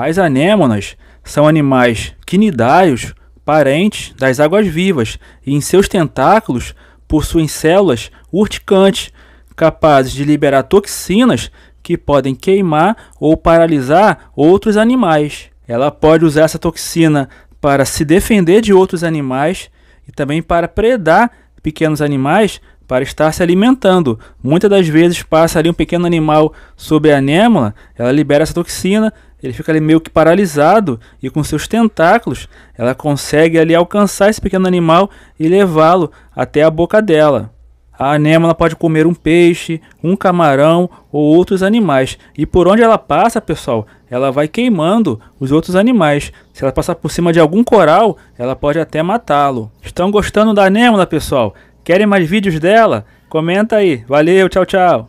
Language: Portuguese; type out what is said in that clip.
As anêmonas são animais quinidários, parentes das águas-vivas, e em seus tentáculos possuem células urticantes, capazes de liberar toxinas que podem queimar ou paralisar outros animais. Ela pode usar essa toxina para se defender de outros animais e também para predar pequenos animais para estar se alimentando. Muitas das vezes passa ali um pequeno animal sobre a anêmola, ela libera essa toxina ele fica ali meio que paralisado e com seus tentáculos ela consegue ali alcançar esse pequeno animal e levá-lo até a boca dela. A anêmona pode comer um peixe, um camarão ou outros animais. E por onde ela passa, pessoal, ela vai queimando os outros animais. Se ela passar por cima de algum coral, ela pode até matá-lo. Estão gostando da anêmona, pessoal? Querem mais vídeos dela? Comenta aí. Valeu, tchau, tchau.